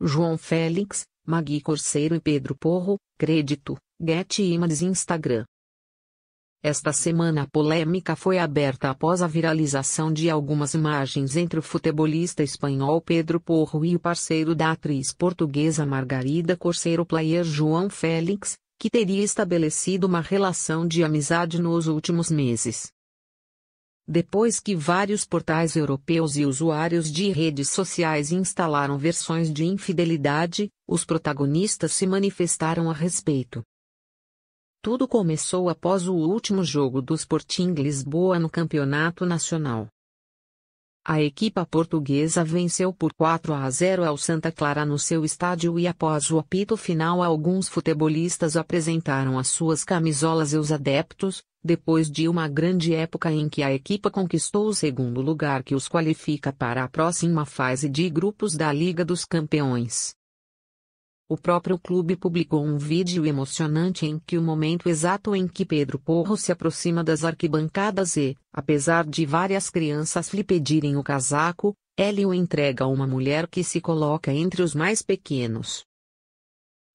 João Félix, Magui Corseiro e Pedro Porro, Crédito, Getty Images Instagram. Esta semana a polêmica foi aberta após a viralização de algumas imagens entre o futebolista espanhol Pedro Porro e o parceiro da atriz portuguesa Margarida Corseiro player João Félix, que teria estabelecido uma relação de amizade nos últimos meses depois que vários portais europeus e usuários de redes sociais instalaram versões de infidelidade, os protagonistas se manifestaram a respeito. Tudo começou após o último jogo do Sporting Lisboa no Campeonato Nacional. A equipa portuguesa venceu por 4 a 0 ao Santa Clara no seu estádio e após o apito final alguns futebolistas apresentaram as suas camisolas e os adeptos, depois de uma grande época em que a equipa conquistou o segundo lugar que os qualifica para a próxima fase de grupos da Liga dos Campeões. O próprio clube publicou um vídeo emocionante em que o momento exato em que Pedro Porro se aproxima das arquibancadas e, apesar de várias crianças lhe pedirem o casaco, ele o entrega a uma mulher que se coloca entre os mais pequenos.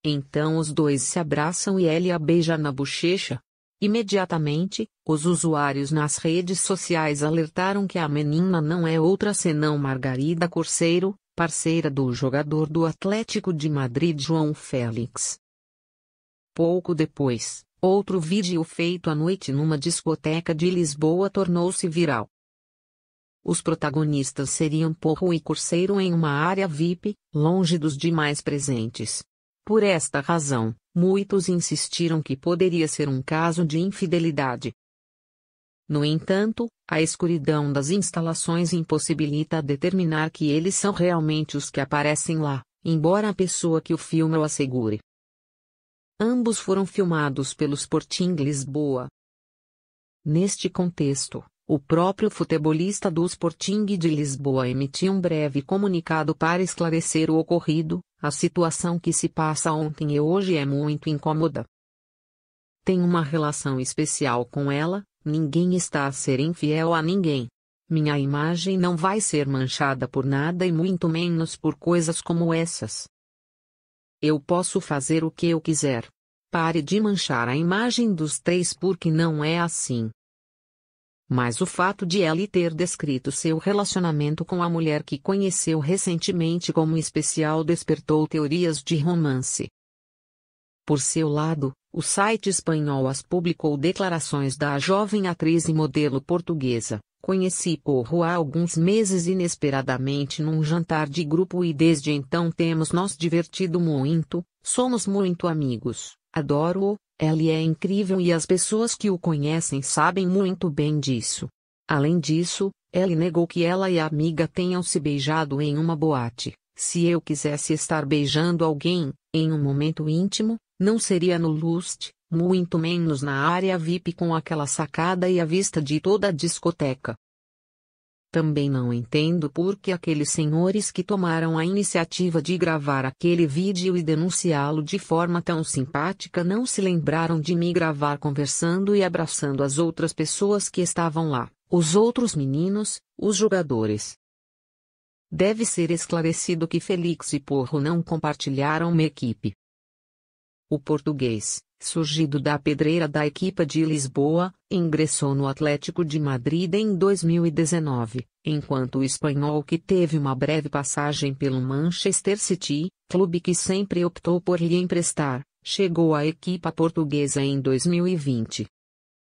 Então os dois se abraçam e ele a beija na bochecha. Imediatamente, os usuários nas redes sociais alertaram que a menina não é outra senão Margarida Corseiro, parceira do jogador do Atlético de Madrid João Félix. Pouco depois, outro vídeo feito à noite numa discoteca de Lisboa tornou-se viral. Os protagonistas seriam Porro e Curseiro em uma área VIP, longe dos demais presentes. Por esta razão, muitos insistiram que poderia ser um caso de infidelidade. No entanto, a escuridão das instalações impossibilita determinar que eles são realmente os que aparecem lá, embora a pessoa que o filma o assegure. Ambos foram filmados pelos Sporting Lisboa. Neste contexto, o próprio futebolista do Sporting de Lisboa emitiu um breve comunicado para esclarecer o ocorrido, a situação que se passa ontem e hoje é muito incômoda. Tem uma relação especial com ela, ninguém está a ser infiel a ninguém. Minha imagem não vai ser manchada por nada e muito menos por coisas como essas. Eu posso fazer o que eu quiser. Pare de manchar a imagem dos três porque não é assim. Mas o fato de ele ter descrito seu relacionamento com a mulher que conheceu recentemente como especial despertou teorias de romance. Por seu lado, o site espanhol as publicou declarações da jovem atriz e modelo portuguesa. Conheci Porro há alguns meses inesperadamente num jantar de grupo e desde então temos nos divertido muito, somos muito amigos, adoro-o, ele é incrível e as pessoas que o conhecem sabem muito bem disso. Além disso, ele negou que ela e a amiga tenham se beijado em uma boate. Se eu quisesse estar beijando alguém, em um momento íntimo, não seria no Lust, muito menos na área VIP com aquela sacada e a vista de toda a discoteca. Também não entendo por que aqueles senhores que tomaram a iniciativa de gravar aquele vídeo e denunciá-lo de forma tão simpática não se lembraram de me gravar conversando e abraçando as outras pessoas que estavam lá, os outros meninos, os jogadores. Deve ser esclarecido que Felix e Porro não compartilharam uma equipe. O português, surgido da pedreira da equipa de Lisboa, ingressou no Atlético de Madrid em 2019, enquanto o espanhol que teve uma breve passagem pelo Manchester City, clube que sempre optou por lhe emprestar, chegou à equipa portuguesa em 2020.